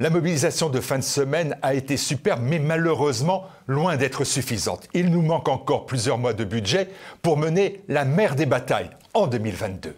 La mobilisation de fin de semaine a été superbe, mais malheureusement loin d'être suffisante. Il nous manque encore plusieurs mois de budget pour mener la mer des batailles en 2022.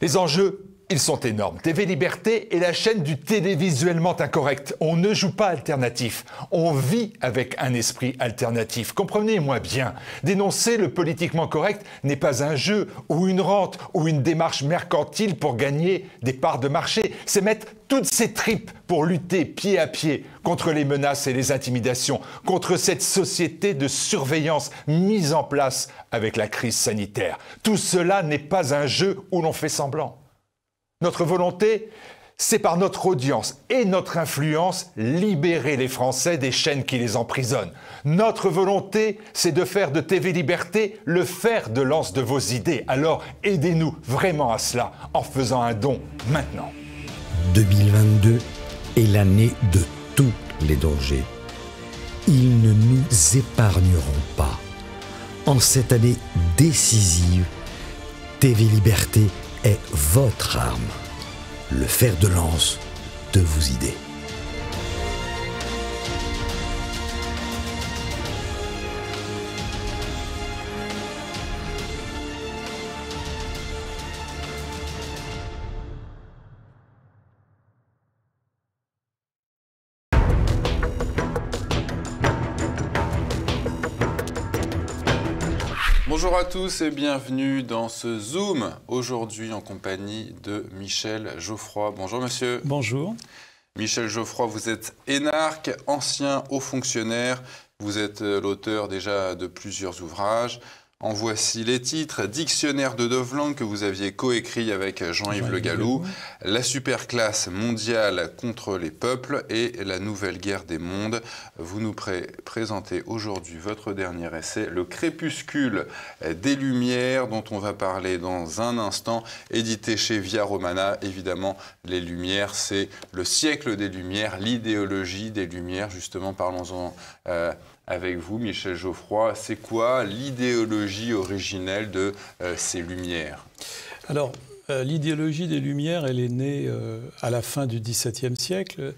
Les enjeux ils sont énormes. TV Liberté est la chaîne du télévisuellement incorrect. On ne joue pas alternatif. On vit avec un esprit alternatif. Comprenez-moi bien. Dénoncer le politiquement correct n'est pas un jeu ou une rente ou une démarche mercantile pour gagner des parts de marché. C'est mettre toutes ses tripes pour lutter pied à pied contre les menaces et les intimidations, contre cette société de surveillance mise en place avec la crise sanitaire. Tout cela n'est pas un jeu où l'on fait semblant. Notre volonté, c'est par notre audience et notre influence libérer les Français des chaînes qui les emprisonnent. Notre volonté, c'est de faire de TV Liberté le fer de lance de vos idées. Alors aidez-nous vraiment à cela en faisant un don maintenant. 2022 est l'année de tous les dangers. Ils ne nous épargneront pas. En cette année décisive, TV Liberté est votre arme, le fer de lance de vos idées. Bonjour à tous et bienvenue dans ce Zoom, aujourd'hui en compagnie de Michel Geoffroy. Bonjour monsieur. Bonjour. Michel Geoffroy, vous êtes énarque, ancien haut fonctionnaire, vous êtes euh, l'auteur déjà de plusieurs ouvrages, en voici les titres. Dictionnaire de Dovlang que vous aviez coécrit avec Jean-Yves Le Gallou. La superclasse mondiale contre les peuples et la nouvelle guerre des mondes. Vous nous présentez aujourd'hui votre dernier essai, Le crépuscule des lumières, dont on va parler dans un instant, édité chez Via Romana. Évidemment, les lumières, c'est le siècle des lumières, l'idéologie des lumières. Justement, parlons-en. Euh, avec vous, Michel Geoffroy. C'est quoi l'idéologie originelle de euh, ces Lumières Alors, euh, l'idéologie des Lumières, elle est née euh, à la fin du XVIIe siècle,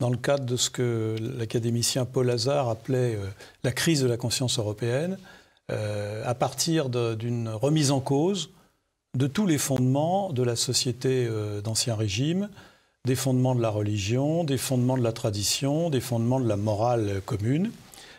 dans le cadre de ce que l'académicien Paul Hazard appelait la crise de la conscience européenne, à partir d'une remise en cause de tous les fondements de la société d'Ancien Régime, des fondements de la religion, des fondements de la tradition, des fondements de la morale commune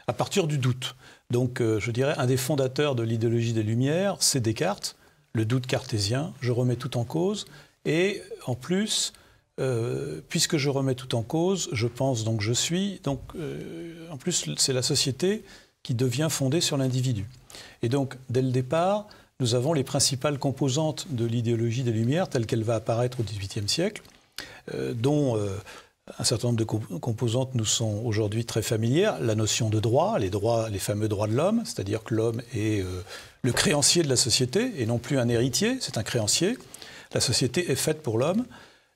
à partir du doute. Donc, euh, je dirais, un des fondateurs de l'idéologie des Lumières, c'est Descartes, le doute cartésien, je remets tout en cause, et en plus, euh, puisque je remets tout en cause, je pense donc je suis, donc euh, en plus, c'est la société qui devient fondée sur l'individu. Et donc, dès le départ, nous avons les principales composantes de l'idéologie des Lumières, telle qu'elle va apparaître au XVIIIe siècle, dont un certain nombre de composantes nous sont aujourd'hui très familières. La notion de droit, les, droits, les fameux droits de l'homme, c'est-à-dire que l'homme est euh, le créancier de la société et non plus un héritier, c'est un créancier. La société est faite pour l'homme.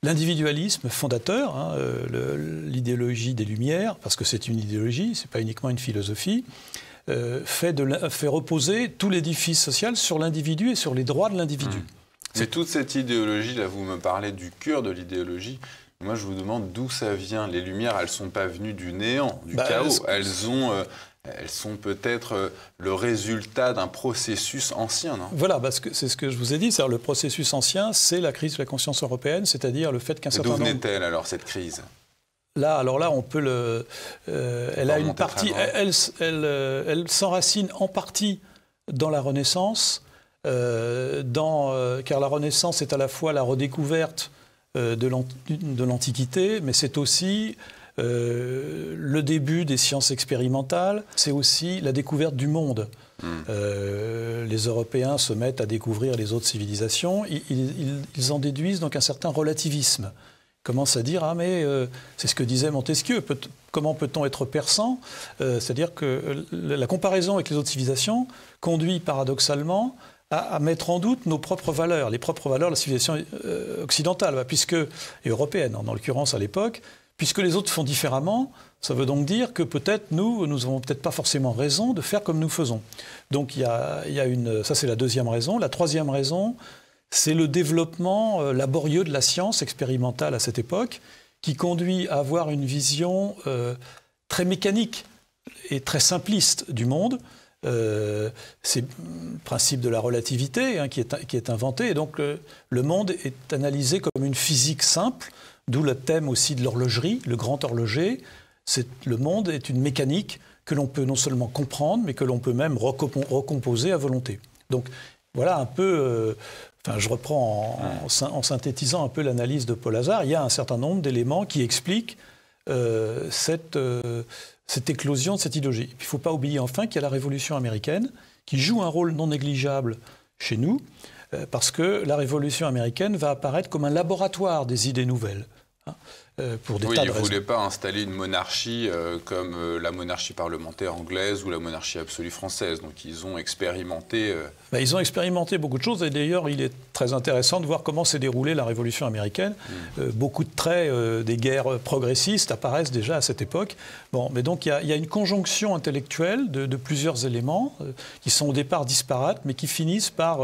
L'individualisme fondateur, hein, euh, l'idéologie des Lumières, parce que c'est une idéologie, c'est pas uniquement une philosophie, euh, fait, de fait, reposer tout l'édifice social sur l'individu et sur les droits de l'individu. C'est mmh. toute cette idéologie, là vous me parlez du cœur de l'idéologie, moi, je vous demande d'où ça vient. Les lumières, elles ne sont pas venues du néant, du bah, chaos. Elles, ont, euh, elles sont peut-être euh, le résultat d'un processus ancien, non Voilà, parce que c'est ce que je vous ai dit. Le processus ancien, c'est la crise de la conscience européenne, c'est-à-dire le fait qu'un certain nombre... D'où venait-elle alors, cette crise Là, alors là, on peut le. Euh, elle a une partie. Elle, s'enracine en partie dans la Renaissance, dans, car la Renaissance est à la fois la redécouverte euh, de l'Antiquité, mais c'est aussi euh, le début des sciences expérimentales, c'est aussi la découverte du monde. Hmm. Euh, les Européens se mettent à découvrir les autres civilisations, ils, en déduisent donc un certain relativisme. Ils commencent à dire, ah mais c'est ce que disait Montesquieu, comment peut-on être persan C'est-à-dire que la comparaison avec les autres civilisations conduit paradoxalement à, mettre en doute nos propres valeurs, les propres valeurs de la civilisation euh, occidentale, bah, puisque, et européenne en l'occurrence à l'époque, puisque les autres font différemment, ça veut donc dire que peut-être nous, nous n'avons peut-être pas forcément raison de faire comme nous faisons. Donc il y a, une, ça c'est la deuxième raison. La troisième raison, c'est le développement euh, laborieux de la science expérimentale à cette époque, qui conduit à avoir une vision euh, très mécanique et très simpliste du monde, euh, c'est le principe de la relativité hein, qui, est, inventé. Et donc euh, le, monde est analysé comme une physique simple, d'où le thème aussi de l'horlogerie, le grand horloger. le monde est une mécanique que l'on peut non seulement comprendre, mais que l'on peut même recomposer à volonté. Donc voilà un peu, euh, enfin, je reprends en, en synthétisant un peu l'analyse de Paul Hazard, il y a un certain nombre d'éléments qui expliquent euh, euh, cette, éclosion de cette idéologie. il ne faut pas oublier enfin qu'il y a la Révolution américaine qui joue un rôle non négligeable chez nous, euh, parce que la Révolution américaine va apparaître comme un laboratoire des idées nouvelles. Hein. Euh, oui, ils ne voulait pas installer une monarchie euh, comme euh, la monarchie parlementaire anglaise ou la monarchie absolue française. Donc ils ont expérimenté. Bah, ils ont expérimenté beaucoup de choses et d'ailleurs il est très intéressant de voir comment s'est déroulée la Révolution américaine. Hmm. beaucoup de traits des guerres progressistes apparaissent déjà à cette époque. Bon, mais donc il y, a une conjonction intellectuelle de plusieurs éléments qui sont au départ disparates mais qui finissent par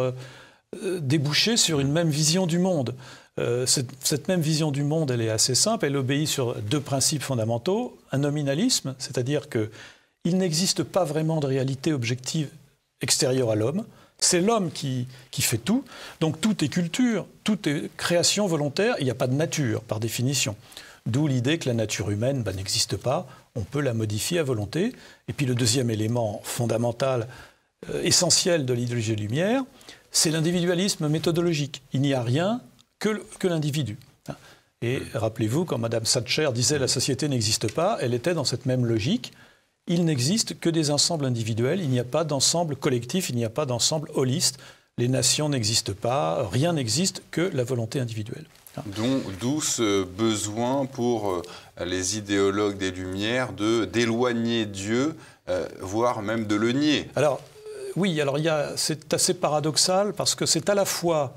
déboucher sur une même vision du monde. Euh, cette, même vision du monde, elle est assez simple. Elle obéit sur deux principes fondamentaux. Un nominalisme, c'est-à-dire que il n'existe pas vraiment de réalité objective extérieure à l'homme. C'est l'homme qui, fait tout. Donc tout est culture, tout est création volontaire. Il n'y a pas de nature, par définition. D'où l'idée que la nature humaine bah, n'existe pas. On peut la modifier à volonté. Et puis le deuxième élément fondamental, euh, essentiel de l'idéologie lumière, c'est l'individualisme méthodologique. Il n'y a rien que, l'individu. Hein. Et hmm. rappelez-vous, quand Mme Thatcher disait la société n'existe pas, elle était dans cette même logique. Il n'existe que des ensembles individuels, il n'y a pas d'ensemble collectif, il n'y a pas d'ensemble holiste. Les nations n'existent pas, rien n'existe que la volonté individuelle. Hein. D'où ce besoin pour euh, les idéologues des Lumières de d'éloigner Dieu, euh, voire même de le nier. Alors euh, oui, alors c'est assez paradoxal parce que c'est à la fois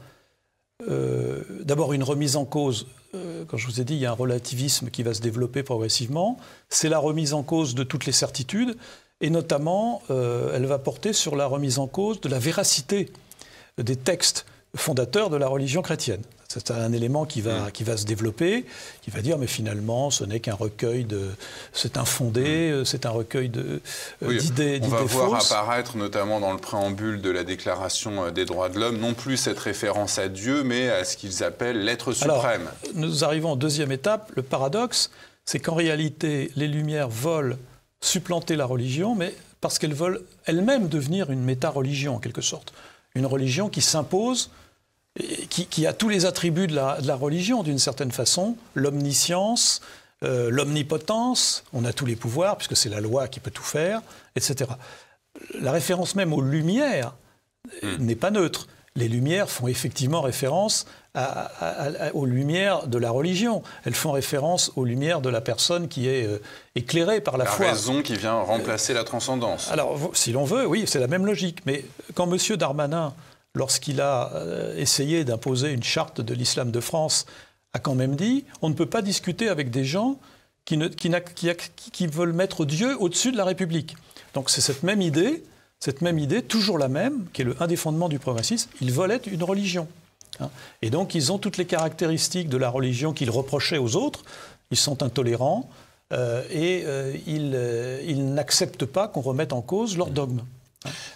euh, d'abord une remise en cause, euh, quand je vous ai dit, il y a un relativisme qui va se développer progressivement, c'est la remise en cause de toutes les certitudes, et notamment, euh, elle va porter sur la remise en cause de la véracité des textes fondateurs de la religion chrétienne. C'est un élément qui va, mm. qui va se développer, qui va dire, mais finalement, ce n'est qu'un recueil de... C'est infondé, mm. euh, c'est un recueil d'idées euh, oui, On va voir apparaître, notamment dans le préambule de la Déclaration euh, des droits de l'homme, non plus cette référence à Dieu, mais à ce qu'ils appellent l'être suprême. Alors, nous arrivons en deuxième étape. Le paradoxe, c'est qu'en réalité, les Lumières veulent supplanter la religion, mais parce qu'elles veulent elles-mêmes devenir une méta-religion, en quelque sorte. Une religion qui s'impose qui, a tous les attributs de la, religion d'une certaine façon, l'omniscience, euh, l'omnipotence, on a tous les pouvoirs, puisque c'est la loi qui peut tout faire, etc. La référence même aux lumières hmm. n'est pas neutre. Les lumières font effectivement référence aux lumières de la religion. Elles font référence aux lumières de la personne qui est euh, éclairée par la, foi. La raison qui vient remplacer la transcendance. Alors, si l'on veut, oui, c'est la même logique. Mais quand M. Darmanin lorsqu'il a euh, essayé d'imposer une charte de l'islam de France, a quand même dit on ne peut pas discuter avec des gens qui, veulent mettre Dieu au-dessus de la République. Donc c'est cette même idée, cette même idée, toujours la même, qui est le, indéfendement du progressisme, ils veulent être une religion. Hein. Et donc ils ont toutes les caractéristiques de la religion qu'ils reprochaient aux autres, ils sont intolérants euh, et euh, ils n'acceptent pas qu'on remette en cause leur dogme.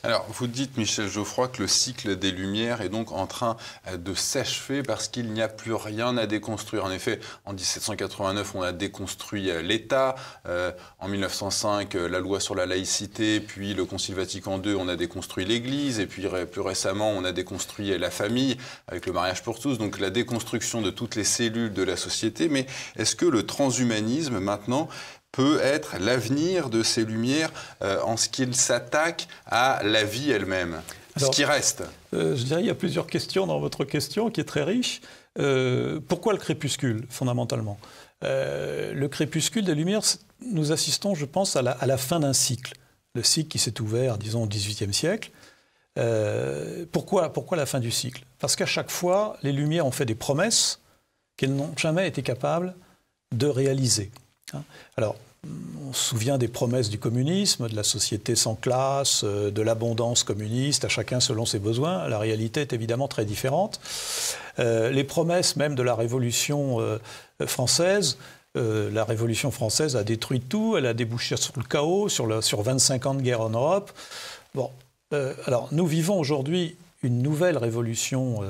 Alors, vous dites, Michel Geoffroy, que le cycle des Lumières est donc en train euh, de s'achever parce qu'il n'y a plus rien à déconstruire. En effet, en 1789, on a déconstruit euh, l'État. Euh, en 1905, la loi sur la laïcité, puis le Concile Vatican II, on a déconstruit l'Église. Et puis, plus récemment, on a déconstruit la famille avec le mariage pour tous. Donc, la déconstruction de toutes les cellules de la société. Mais est-ce que le transhumanisme, maintenant, peut être l'avenir de ces lumières euh, en ce qu'il s'attaquent à la vie elle-même Ce qui reste euh, Je dirais il y a plusieurs questions dans votre question qui est très riche. Euh, pourquoi le crépuscule, fondamentalement Le crépuscule des lumières, nous assistons, je pense, à la, à la fin d'un cycle. Le cycle qui s'est ouvert, disons, au XVIIIe siècle. pourquoi, pourquoi la fin du cycle Parce qu'à chaque fois, les lumières ont fait des promesses qu'elles n'ont jamais été capables de réaliser. Hein. Alors, on se souvient des promesses du communisme, de la société sans classe, euh, de l'abondance communiste, à chacun selon ses besoins. La réalité est évidemment très différente. Euh, les promesses même de la Révolution euh, française, la Révolution française a détruit tout, elle a débouché sur le chaos, sur, sur 25 ans de guerre en Europe. Bon, alors nous vivons aujourd'hui une nouvelle révolution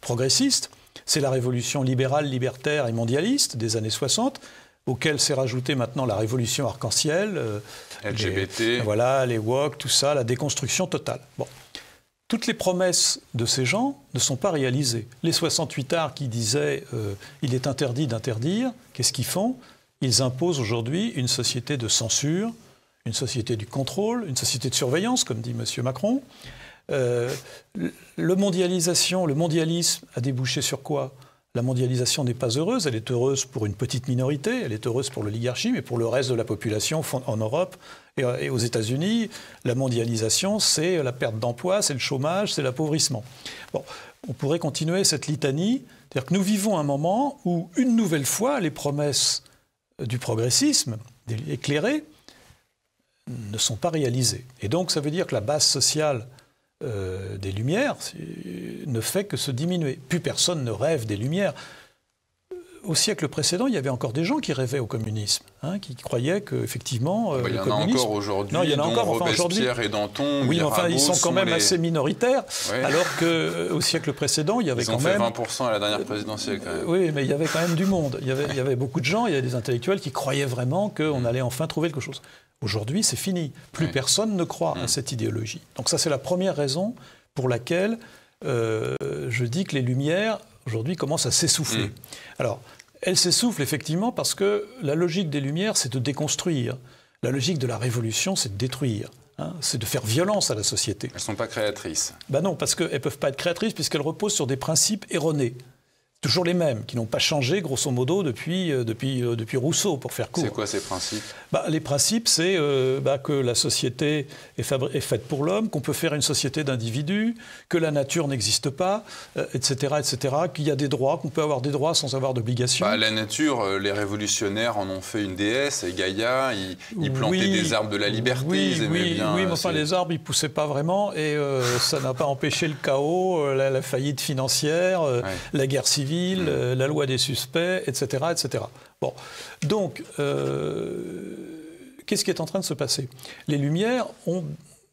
progressiste. C'est la révolution libérale, libertaire et mondialiste des années 60 auquel s'est rajoutée maintenant la révolution arc-en-ciel. Euh, LGBT. voilà, les woke, tout ça, la déconstruction totale. Bon. Toutes les promesses de ces gens ne sont pas réalisées. Les 68 arts qui disaient euh, il est interdit d'interdire, qu'est-ce qu'ils font Ils imposent aujourd'hui une société de censure, une société du contrôle, une société de surveillance, comme dit M. Macron. Euh, le mondialisation, le mondialisme a débouché sur quoi la mondialisation n'est pas heureuse, elle est heureuse pour une petite minorité, elle est heureuse pour l'oligarchie, mais pour le reste de la population en Europe euh, et aux États-Unis, la mondialisation, c'est la perte d'emploi, c'est le chômage, c'est l'appauvrissement. Bon, on pourrait continuer cette litanie, c'est-à-dire que nous vivons un moment où, une nouvelle fois, les promesses euh, du progressisme éclairées ne sont pas réalisées. Et donc, ça veut dire que la base sociale euh, des Lumières ne fait que se diminuer. Plus personne ne rêve des Lumières au siècle précédent, il y avait encore des gens qui rêvaient au communisme, hein, qui croyaient qu'effectivement. Euh, ah bah, il y en a encore aujourd'hui. Non, il y en a encore enfin, aujourd'hui. et Danton. Oui, enfin, ils sont, quand même assez minoritaires. Alors Alors qu'au euh, siècle précédent, il y avait ils quand ont Fait 20% à la dernière présidentielle, quand même. Oui, mais il y avait quand même du monde. Il y avait, beaucoup de gens, il y avait des intellectuels qui croyaient vraiment qu'on mm. allait enfin trouver quelque chose. Aujourd'hui, c'est fini. Plus personne ne croit à mm. cette idéologie. Donc, ça, c'est la première raison pour laquelle euh, je dis que les Lumières aujourd'hui commence à s'essouffler. Mm. Alors, elle s'essouffle effectivement parce que la logique des Lumières, c'est de déconstruire. La logique de la Révolution, c'est de détruire. Hein. c'est de faire violence à la société. Elles ne sont pas créatrices. Ben non, parce qu'elles ne peuvent pas être créatrices puisqu'elles reposent sur des principes erronés toujours les mêmes, qui n'ont pas changé, grosso modo, depuis, euh, depuis, euh, depuis Rousseau, pour faire court. C'est quoi ces principes bah, Les principes, c'est euh, bah, que la société est, faite pour l'homme, qu'on peut faire une société d'individus, que la nature n'existe pas, etc., etc., qu'il y a des droits, qu'on peut avoir des droits sans avoir d'obligation. Bah, la nature, les révolutionnaires en ont fait une déesse, et Gaïa, ils, plantaient des arbres de la liberté, oui, ils aimaient bien... Oui, mais enfin, les arbres, ils ne poussaient pas vraiment, et ça n'a pas empêché le chaos, la, faillite financière, la guerre civile, euh, la loi des suspects, etc. etc. Bon. Donc, euh, qu'est-ce qui est en train de se passer Les Lumières ont,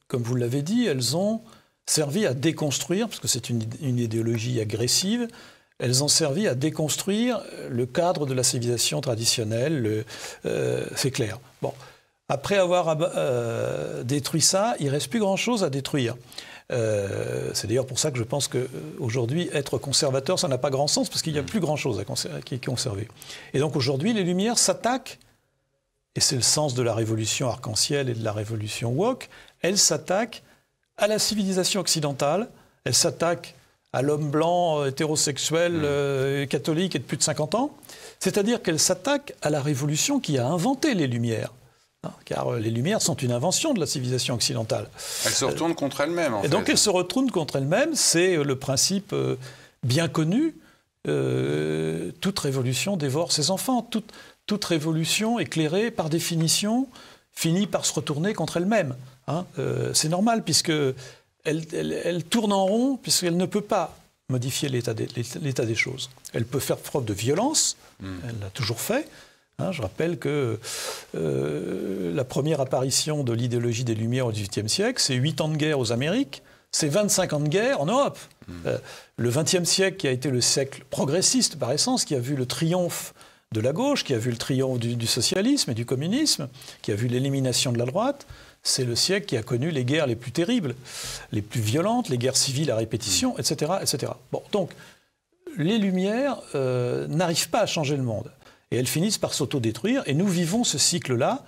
comme vous l'avez dit, elles ont servi à déconstruire, parce que c'est une, idéologie agressive, elles ont servi à déconstruire le cadre de la civilisation traditionnelle, euh, c'est clair. Bon. Après avoir détruit ça, il ne reste plus grand-chose à détruire. Euh, c'est d'ailleurs pour ça que je pense qu'aujourd'hui, euh, être conservateur, ça n'a pas grand sens, parce qu'il n'y a mm. plus grand-chose à conserver, Et donc aujourd'hui, les Lumières s'attaquent, et c'est le sens de la révolution arc-en-ciel et de la révolution woke, elles s'attaquent à la civilisation occidentale, elles s'attaquent à l'homme blanc euh, hétérosexuel mm. catholique et de plus de 50 ans, c'est-à-dire qu'elles s'attaquent à la révolution qui a inventé les Lumières car euh, les Lumières sont une invention de la civilisation occidentale. Elles se retournent euh, contre elles-mêmes, et fait. donc elles se retournent contre elles-mêmes, c'est euh, le principe bien connu. toute révolution dévore ses enfants. Toute, révolution éclairée, par définition, finit par se retourner contre elle-même. Hein. c'est normal, puisque elle, tourne en rond, puisqu'elle ne peut pas modifier l'état des, choses. Elle peut faire preuve de violence, hmm. elle l'a toujours fait, Hein, je rappelle que euh, la première apparition de l'idéologie des Lumières au XVIIIe siècle, c'est 8 ans de guerre aux Amériques, c'est 25 ans de guerre en Europe. Hmm. Euh, le XXe siècle, qui a été le siècle progressiste par essence, qui a vu le triomphe de la gauche, qui a vu le triomphe du, socialisme et du communisme, qui a vu l'élimination de la droite, c'est le siècle qui a connu les guerres les plus terribles, les plus violentes, les guerres civiles à répétition, etc., hmm. etc. Bon, donc, les Lumières euh, n'arrivent pas à changer le monde et elles finissent par s'autodétruire. Et nous vivons ce cycle-là.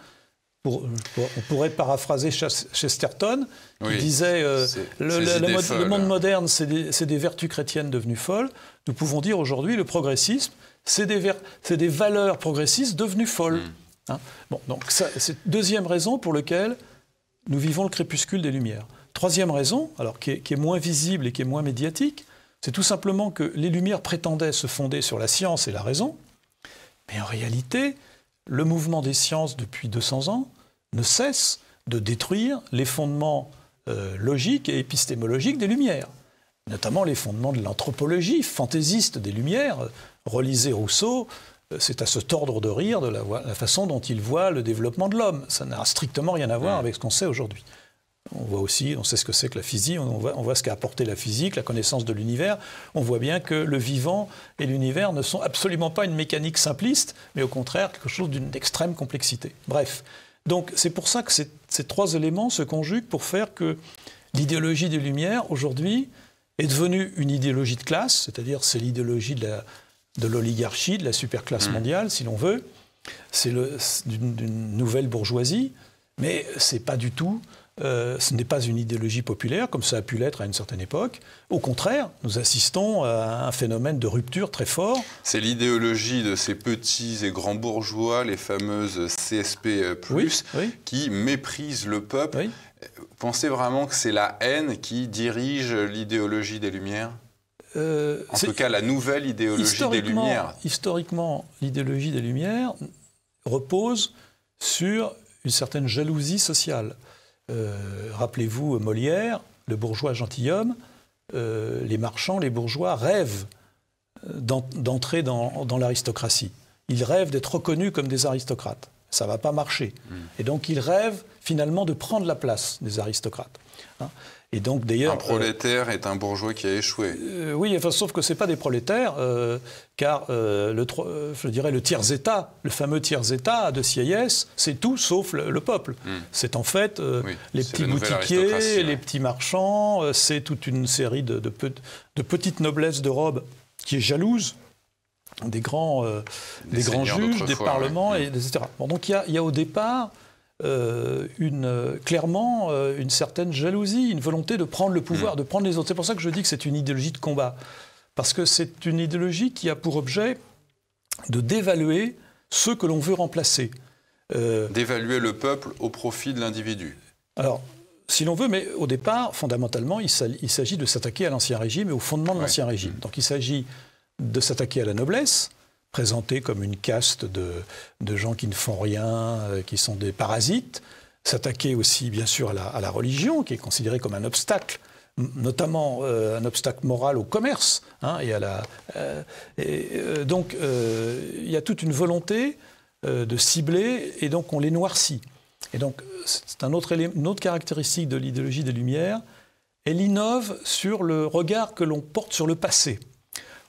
Pour, on pourrait paraphraser Chesterton, qui disait euh, le, monde moderne, c'est des, vertus chrétiennes devenues folles. Nous pouvons dire aujourd'hui le progressisme, c'est des, des valeurs progressistes devenues folles. Hmm. Hein bon, donc c'est deuxième raison pour laquelle nous vivons le crépuscule des Lumières. Troisième raison, alors qui est, qui est moins visible et qui est moins médiatique, c'est tout simplement que les Lumières prétendaient se fonder sur la science et la raison. Mais en réalité, le mouvement des sciences depuis 200 ans ne cesse de détruire les fondements euh, logiques et épistémologiques des Lumières, notamment les fondements de l'anthropologie fantaisiste des Lumières. Relisez Rousseau, euh, c'est à se tordre de rire de la, façon dont il voit le développement de l'homme. Ça n'a strictement rien à voir mmh. avec ce qu'on sait aujourd'hui. On voit aussi, on sait ce que c'est que la physique, on voit, ce qu'a apporté la physique, la connaissance de l'univers. On voit bien que le vivant et l'univers ne sont absolument pas une mécanique simpliste, mais au contraire quelque chose d'une extrême complexité. Bref, donc c'est pour ça que ces, trois éléments se conjuguent pour faire que l'idéologie des Lumières, aujourd'hui, est devenue une idéologie de classe, c'est-à-dire c'est l'idéologie de l'oligarchie, de, la la superclasse mm. mondiale, si l'on veut. C'est d'une nouvelle bourgeoisie, mais ce n'est pas du tout euh, ce n'est pas une idéologie populaire, comme ça a pu l'être à une certaine époque. Au contraire, nous assistons à un phénomène de rupture très fort. C'est l'idéologie de ces petits et grands bourgeois, les fameuses CSP, euh, qui méprisent le peuple. Euh, pensez vraiment que c'est la haine qui dirige l'idéologie des Lumières En tout cas, la nouvelle idéologie des Lumières. Historiquement, l'idéologie des Lumières repose sur une certaine jalousie sociale. Euh, rappelez-vous Molière, le bourgeois gentilhomme, euh, les marchands, les bourgeois rêvent euh, d'entrer dans, l'aristocratie. Ils rêvent d'être reconnus comme des aristocrates. Ça ne va pas marcher. Hmm. Et donc ils rêvent finalement de prendre la place des aristocrates. Hein donc d'ailleurs, un prolétaire est un bourgeois qui a échoué. Euh, oui, enfin, sauf que ce c'est pas des prolétaires, euh, car euh, le, je dirais le tiers état, le fameux tiers état de Sieyès, c'est tout sauf le, peuple. Hmm. C'est en fait les petits boutiquiers, les hein. petits marchands, c'est toute une série de, petites noblesses de robe qui est jalouse des grands, des, grands juges, des parlements, hmm. et, etc. donc il y a au départ euh, une, euh, clairement euh, une certaine jalousie, une volonté de prendre le pouvoir, mm. de prendre les autres. C'est pour ça que je dis que c'est une idéologie de combat. Parce que c'est une idéologie qui a pour objet de dévaluer ceux que l'on veut remplacer. D'évaluer le peuple au profit de l'individu. Alors, si l'on veut, mais au départ, fondamentalement, il s'agit de s'attaquer à l'Ancien Régime et au fondement de l'Ancien Régime. Mm. Donc il s'agit de s'attaquer à la noblesse, présentés comme une caste de, gens qui ne font rien, euh, qui sont des parasites, s'attaquer aussi bien sûr à la, religion, qui est considérée comme un obstacle notamment euh, un obstacle moral au commerce. Hein, et à la, euh, et, donc il y a toute une volonté de cibler et donc on les noircit. Et donc c'est un autre une autre caractéristique de l'idéologie des Lumières. Elle innove sur le regard que l'on porte sur le passé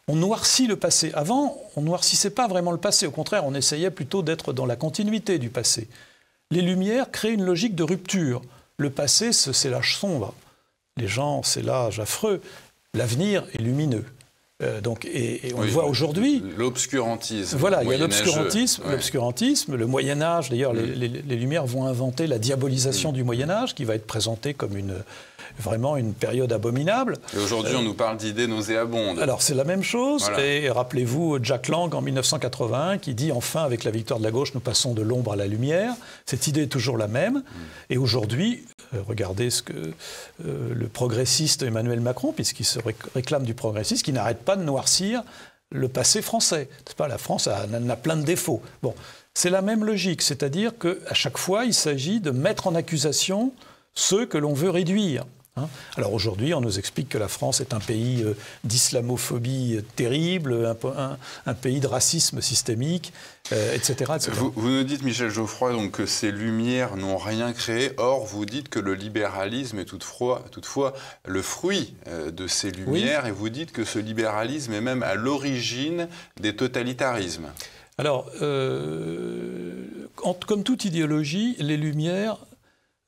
on noircit le passé. Avant, on noircissait pas vraiment le passé. Au contraire, on essayait plutôt d'être dans la continuité du passé. Les Lumières créent une logique de rupture. Le passé, c'est l'âge sombre. Les gens, c'est l'âge affreux. L'avenir est lumineux. Euh, donc, et, on le voit aujourd'hui. L'obscurantisme. Voilà, il y a l'obscurantisme, l'obscurantisme, le Moyen Âge. D'ailleurs, mm. les, Lumières vont inventer la diabolisation mm. du Moyen Âge, qui va être présentée comme une vraiment une période abominable. Et aujourd'hui, on nous parle d'idées nauséabondes. Alors, c'est la même chose. Et rappelez-vous Jack Lang en 1981 qui dit enfin, avec la victoire de la gauche, nous passons de l'ombre à la lumière. Cette idée est toujours la même. Mm. Et aujourd'hui, euh, regardez ce que euh, le progressiste Emmanuel Macron, puisqu'il se réclame du progressiste, qui n'arrête pas de noircir le passé français. Pas, la France a, a, plein de défauts. Bon, c'est la même logique, c'est-à-dire qu'à chaque fois, il s'agit de mettre en accusation ceux que l'on veut réduire. Hein. Alors aujourd'hui, on nous explique que la France est un pays euh, d'islamophobie euh, terrible, un, pays de racisme systémique, euh, etc., Vous, nous dites, Michel Geoffroy, donc, que ces lumières n'ont rien créé. Or, vous dites que le libéralisme est toutefois, le fruit de ces lumières, et vous dites que ce libéralisme est même à l'origine des totalitarismes. Alors, comme toute idéologie, les lumières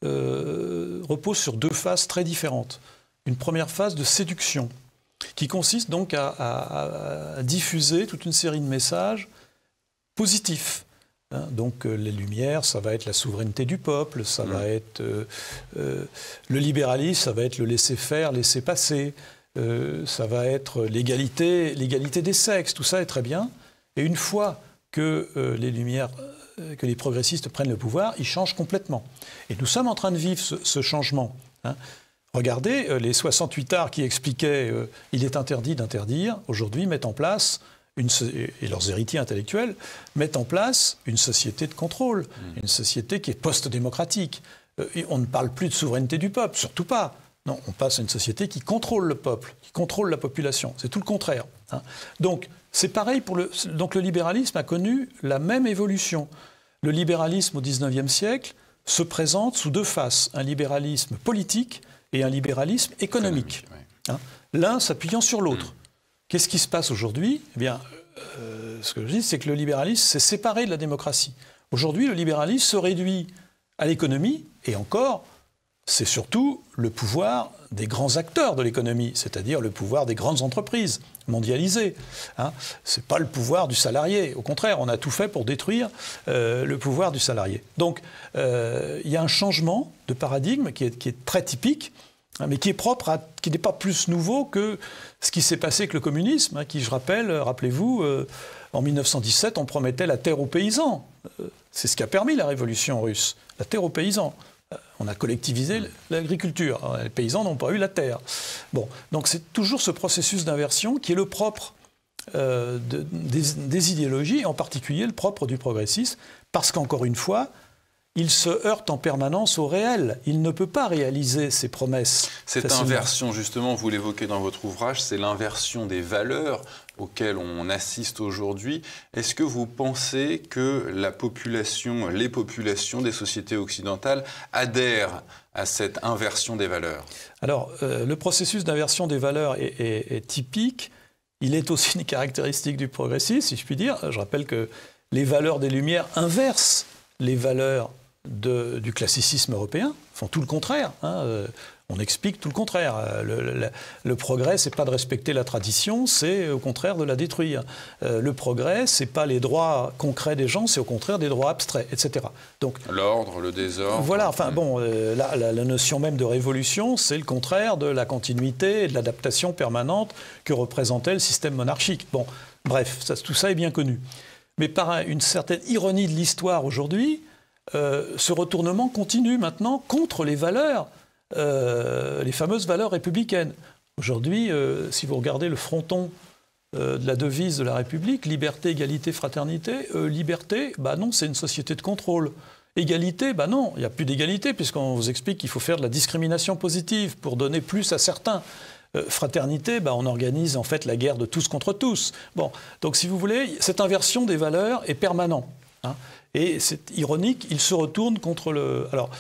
euh, repose sur deux phases très différentes. Une première phase de séduction, qui consiste donc à, diffuser toute une série de messages positifs. Hein. donc euh, les Lumières, ça va être la souveraineté du peuple, ça va être euh, le libéralisme, ça va être le laisser faire, laisser passer, ça va être l'égalité, l'égalité des sexes, tout ça est très bien. Et une fois que les Lumières euh, que les progressistes prennent le pouvoir, ils changent complètement. Et nous sommes en train de vivre ce, changement. Hein. Regardez, euh, les 68 arts qui expliquaient euh, il est interdit d'interdire, aujourd'hui mettent en place, une, et leurs héritiers intellectuels, mettent en place une société de contrôle, mmh. une société qui est post-démocratique. on ne parle plus de souveraineté du peuple, surtout pas. Non, on passe à une société qui contrôle le peuple, qui contrôle la population. C'est tout le contraire. Hein. Donc, c'est pareil pour le. Donc le libéralisme a connu la même évolution. Le libéralisme au XIXe siècle se présente sous deux faces, un libéralisme politique et un libéralisme économique. Hein, l'un s'appuyant sur l'autre. Qu'est-ce qui se passe aujourd'hui Eh bien, euh, ce que je dis, c'est que le libéralisme s'est séparé de la démocratie. Aujourd'hui, le libéralisme se réduit à l'économie, et encore, c'est surtout le pouvoir des grands acteurs de l'économie, c'est-à-dire le pouvoir des grandes entreprises mondialisées. Hein. Ce n'est pas le pouvoir du salarié. Au contraire, on a tout fait pour détruire euh, le pouvoir du salarié. Donc, euh, il y a un changement de paradigme qui est, très typique, hein, mais qui est propre, qui n'est pas plus nouveau que ce qui s'est passé avec le communisme, hein, qui, je rappelle, rappelez-vous, euh, en 1917, on promettait la terre aux paysans. c'est ce qui a permis la révolution russe, la terre aux paysans on a collectivisé l'agriculture. Les paysans n'ont pas eu la terre. Bon, donc c'est toujours ce processus d'inversion qui est le propre euh, des, idéologies, en particulier le propre du progressisme, parce qu'encore une fois, il se heurte en permanence au réel. Il ne peut pas réaliser ses promesses. Cette inversion, justement, vous l'évoquez dans votre ouvrage, c'est l'inversion des valeurs auquel on assiste aujourd'hui, est-ce que vous pensez que la population, les populations des sociétés occidentales adhèrent à cette inversion des valeurs Alors, euh, le processus d'inversion des valeurs est, typique. Il est aussi une caractéristique du progressisme, si je puis dire. Je rappelle que les valeurs des Lumières inversent les valeurs du classicisme européen, font tout le contraire. Hein, euh, on explique tout le contraire. Euh, le, le, progrès, c'est pas de respecter la tradition, c'est au contraire de la détruire. Euh, le progrès, c'est pas les droits concrets des gens, c'est au contraire des droits abstraits, etc. Donc l'ordre, le désordre. Voilà. Enfin bon, euh, la, notion même de révolution, c'est le contraire de la continuité et de l'adaptation permanente que représentait le système monarchique. Bon, bref, ça, tout ça est bien connu. Mais par une certaine ironie de l'histoire aujourd'hui, ce retournement continue maintenant contre les valeurs euh, les fameuses valeurs républicaines. Aujourd'hui, euh, si vous regardez le fronton euh, de la devise de la République, liberté, égalité, fraternité. liberté, bah non, c'est une société de contrôle. Égalité, bah non, il n'y a plus d'égalité puisqu'on vous explique qu'il faut faire de la discrimination positive pour donner plus à certains. fraternité, bah on organise en fait la guerre de tous contre tous. Bon, donc si vous voulez, cette inversion des valeurs est permanente. Hein. et c'est ironique, il se retourne contre le. Alors,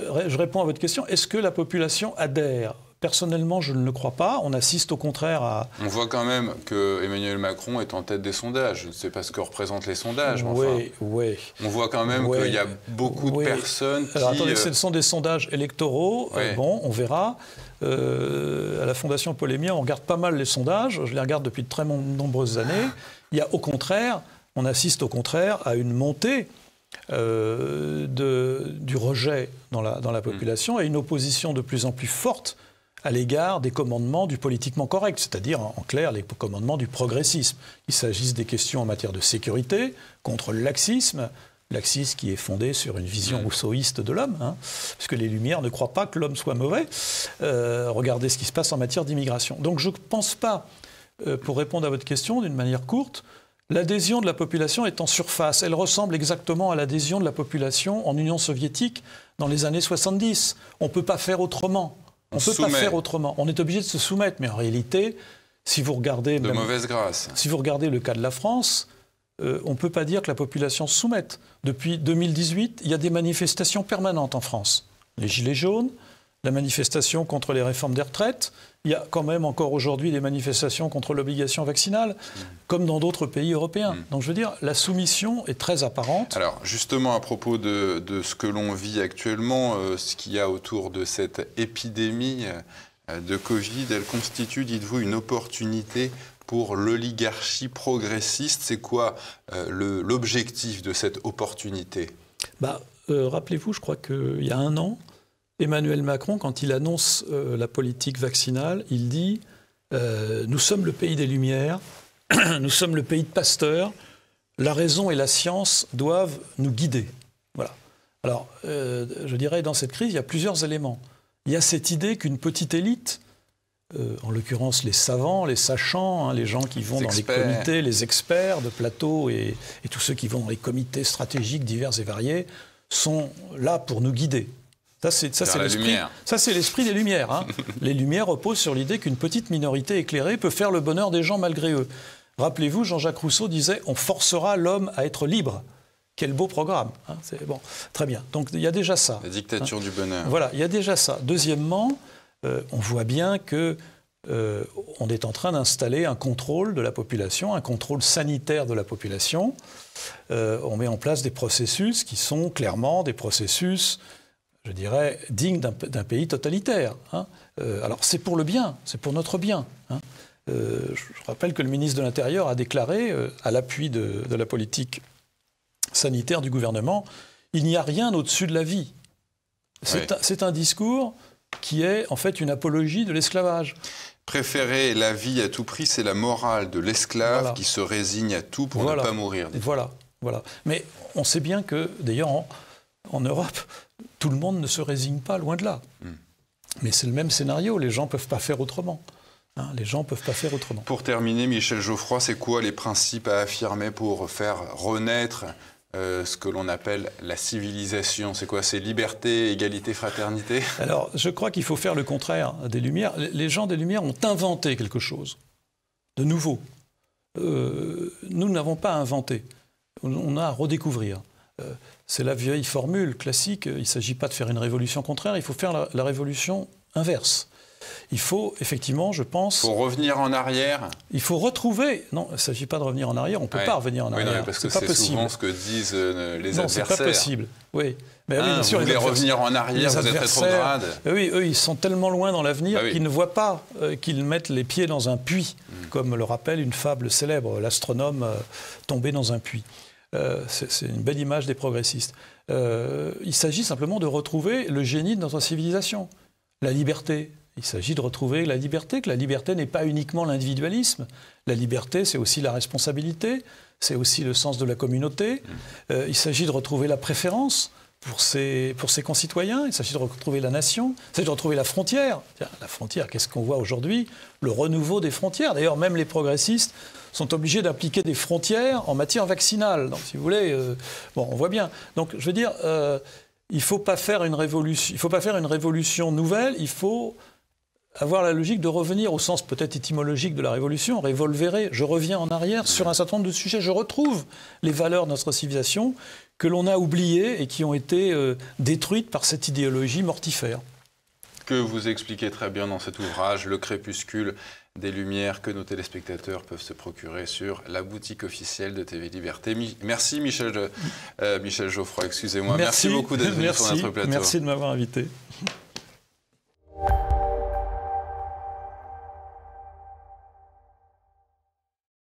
euh, je réponds à votre question. Est-ce que la population adhère Personnellement, je ne le crois pas. On assiste au contraire à. On voit quand même que Emmanuel Macron est en tête des sondages. Je ne sais pas ce que représentent les sondages. Mais oui, enfin, oui. On voit quand même qu'il y a beaucoup de personnes. Alors attendez, euh, ce sont des sondages électoraux. Euh, bon, on verra. à la Fondation Polémia, on regarde pas mal les sondages. Je les regarde depuis de très nombreuses années. Il y a au contraire, on assiste au contraire à une montée euh, du rejet dans la, mmh. population et une opposition de plus en plus forte à l'égard des commandements du politiquement correct, c'est-à-dire en clair les commandements du progressisme. Il s'agisse des questions en matière de sécurité, contre le laxisme, laxisme qui est fondé sur une vision mmh. rousseauiste de l'homme, hein, parce que les Lumières ne croient pas que l'homme soit mauvais. Euh, regardez ce qui se passe en matière d'immigration. Donc je ne pense pas, euh, pour répondre à votre question d'une manière courte, L'adhésion de la population est en surface. Elle ressemble exactement à l'adhésion de la population en Union soviétique dans les années 70. On ne peut pas faire autrement. On ne peut pas faire autrement. On est obligé de se soumettre. Mais en réalité, si vous regardez... Si vous regardez le cas de la France, euh, on ne peut pas dire que la population se soumette. Depuis 2018, il y a des manifestations permanentes en France. Les Gilets jaunes, la manifestation contre les réformes des retraites. Il y a quand même encore aujourd'hui des manifestations contre l'obligation vaccinale, comme dans d'autres pays européens. Mm. Donc je veux dire, la soumission est très apparente. Alors justement, à propos de, ce que l'on vit actuellement, euh, ce qu'il y a autour de cette épidémie euh, de Covid, elle constitue, dites-vous, une opportunité pour l'oligarchie progressiste. C'est quoi euh, l'objectif de cette opportunité bah, Rappelez-vous, je crois qu'il y a un an, Emmanuel Macron, quand il annonce euh, la politique vaccinale, il dit euh, Nous sommes le pays des Lumières, nous sommes le pays de Pasteur, la raison et la science doivent nous guider. Voilà. Alors, euh, je dirais, dans cette crise, il y a plusieurs éléments. Il y a cette idée qu'une petite élite, en l'occurrence les savants, les sachants, hein, les gens qui vont dans les comités, les experts de plateau et tous ceux qui vont dans les comités stratégiques divers et variés, sont là pour nous guider. Ça, c'est, ça, l'esprit, ça, c'est l'esprit des Lumières. Hein. les Lumières reposent sur l'idée qu'une petite minorité éclairée peut faire le bonheur des gens malgré eux. Rappelez-vous, Jean-Jacques Rousseau disait On forcera l'homme à être libre. Quel beau programme. Hein. c'est, bon, très bien. Donc il y a déjà ça. La dictature hein. du bonheur. Voilà, il y a déjà ça. Deuxièmement, euh, on voit bien que euh, on est en train d'installer un contrôle de la population, un contrôle sanitaire de la population. Euh, on met en place des processus qui sont clairement des processus je dirais, digne d'un pays totalitaire. Hein. Euh, alors c'est pour le bien, c'est pour notre bien. Hein. Euh, je rappelle que le ministre de l'Intérieur a déclaré, euh, à l'appui de, la politique sanitaire du gouvernement, il n'y a rien au-dessus de la vie. C'est un, discours qui est en fait une apologie de l'esclavage. Préférer la vie à tout prix, c'est la morale de l'esclave qui se résigne à tout pour ne pas mourir. Voilà, voilà. Mais on sait bien que, d'ailleurs, en Europe, tout le monde ne se résigne pas, loin de là. Hmm. Mais c'est le même scénario, les gens ne peuvent pas faire autrement. Hein, les gens peuvent pas faire autrement. Pour terminer, Michel Geoffroy, c'est quoi les principes à affirmer pour faire renaître euh, ce que l'on appelle la civilisation C'est quoi C'est liberté, égalité, fraternité Alors, je crois qu'il faut faire le contraire des Lumières. Les gens des Lumières ont inventé quelque chose de nouveau. Euh, nous n'avons pas inventé, on a à redécouvrir. Euh, c'est la vieille formule classique, il ne s'agit pas de faire une révolution contraire, il faut faire la, révolution inverse. Il faut effectivement, je pense. Il faut revenir en arrière. Il faut retrouver. Non, il ne s'agit pas de revenir en arrière. On ne peut pas revenir en arrière. Oui, parce que c'est souvent ce que disent euh, les non, c'est pas possible. Oui. Mais hein, vous voulez revenir en arrière, vous êtes rétrograde. Oui, eux, ils sont tellement loin dans l'avenir bah qu'ils ne voient pas euh, qu'ils mettent les pieds dans un puits, hmm. comme le rappelle une fable célèbre, l'astronome tombé dans un puits. Euh, c'est une belle image des progressistes. Euh, il s'agit simplement de retrouver le génie de notre civilisation, la liberté, il s'agit de retrouver la liberté, que la liberté n'est pas uniquement l'individualisme. La liberté, c'est aussi la responsabilité, c'est aussi le sens de la communauté. Mmh. Euh, il s'agit de retrouver la préférence pour ses, concitoyens, il s'agit de retrouver la nation, il s'agit de retrouver la frontière. la frontière, qu'est-ce qu'on voit aujourd'hui Le renouveau des frontières. D'ailleurs, même les progressistes sont obligés d'appliquer des frontières en matière vaccinale. Donc, si vous voulez, euh, bon, on voit bien. Donc, je veux dire, euh, il ne faut, pas faire une révolution, faut pas faire une révolution nouvelle, il faut avoir la logique de revenir au sens peut-être étymologique de la révolution, révolverer, je reviens en arrière sur un certain nombre de sujets, je retrouve les valeurs de notre civilisation que l'on a oubliées et qui ont été euh, détruites par cette idéologie mortifère. Que vous expliquez très bien dans cet ouvrage, Le crépuscule des lumières que nos téléspectateurs peuvent se procurer sur la boutique officielle de TV Liberté. merci Michel, euh, Michel Geoffroy, excusez-moi. Merci, beaucoup d'être venu sur notre plateau. Merci de m'avoir invité.